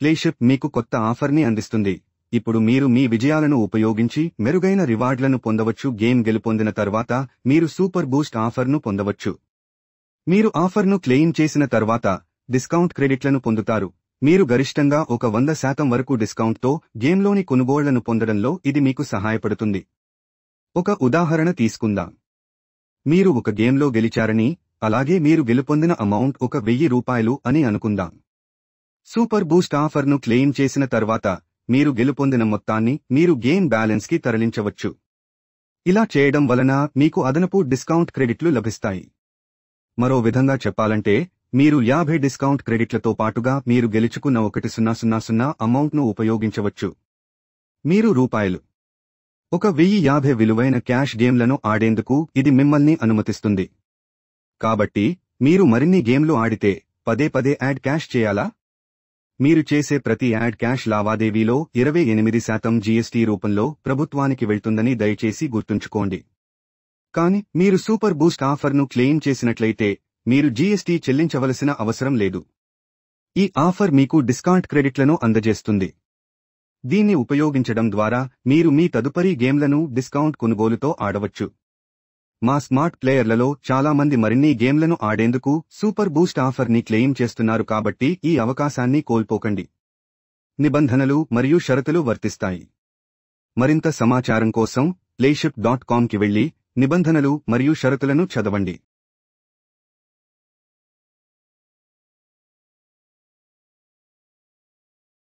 ప్లేషిప్ మీకు కొత్త ఆఫర్ని అందిస్తుంది ఇప్పుడు మీరు మీ విజయాలను ఉపయోగించి మెరుగైన రివార్డ్లను పొందవచ్చు గేమ్ గెలుపొందిన తర్వాత మీరు సూపర్ బూస్ట్ ఆఫర్ను పొందవచ్చు మీరు ఆఫర్ను క్లెయిమ్ చేసిన తర్వాత డిస్కౌంట్ క్రెడిట్లను పొందుతారు మీరు గరిష్టంగా ఒక వంద శాతం వరకు డిస్కౌంట్తో గేమ్లోని కొనుగోళ్లను పొందడంలో ఇది మీకు సహాయపడుతుంది ఒక ఉదాహరణ తీసుకుందాం మీరు ఒక గేమ్లో గెలిచారని అలాగే మీరు గెలుపొందిన అమౌంట్ ఒక వెయ్యి రూపాయలు అని అనుకుందాం సూపర్ బూస్ట్ ఆఫర్ను క్లెయిమ్ చేసిన తర్వాత మీరు గెలుపొందిన మొత్తాన్ని మీరు గేమ్ బ్యాలెన్స్కి తరలించవచ్చు ఇలా చేయడం వలన మీకు అదనపు డిస్కౌంట్ క్రెడిట్లు లభిస్తాయి మరో విధంగా చెప్పాలంటే మీరు యాభై డిస్కౌంట్ క్రెడిట్లతో పాటుగా మీరు గెలుచుకున్న ఒకటి సున్నా సున్నా సున్నా అమౌంట్ను ఉపయోగించవచ్చు మీరు రూపాయలు ఒక వెయ్యి యాభై విలువైన క్యాష్ గేమ్లను ఆడేందుకు ఇది మిమ్మల్ని అనుమతిస్తుంది కాబట్టి మీరు మరిన్ని గేమ్లు ఆడితే పదే పదే యాడ్ క్యాష్ చేయాలా మీరు చేసే ప్రతి యాడ్ క్యాష్ లావాదేవీలో ఇరవై ఎనిమిది శాతం జీఎస్టీ రూపంలో ప్రభుత్వానికి వెళ్తుందని దయచేసి గుర్తుంచుకోండి కానీ మీరు సూపర్ బూస్ట్ ఆఫర్ను క్లెయిమ్ చేసినట్లయితే మీరు జీఎస్టీ చెల్లించవలసిన అవసరం లేదు ఈ ఆఫర్ మీకు డిస్కౌంట్ క్రెడిట్లను అందజేస్తుంది దీన్ని ఉపయోగించడం ద్వారా మీరు మీ తదుపరి గేమ్లను డిస్కౌంట్ కొనుగోలుతో ఆడవచ్చు మా స్మార్ట్ ప్లేయర్లలో చాలా మంది మరిన్ని గేమ్లను ఆడేందుకు సూపర్ బూస్ట్ ఆఫర్ ని క్లెయిమ్ చేస్తున్నారు కాబట్టి ఈ అవకాశాన్ని కోల్పోకండి నిబంధనలు మరియు షరతులు వర్తిస్తాయి మరింత సమాచారం కోసం ప్లేషిప్ డాట్ కామ్కి వెళ్లి నిబంధనలు మరియు షరతులను చదవండి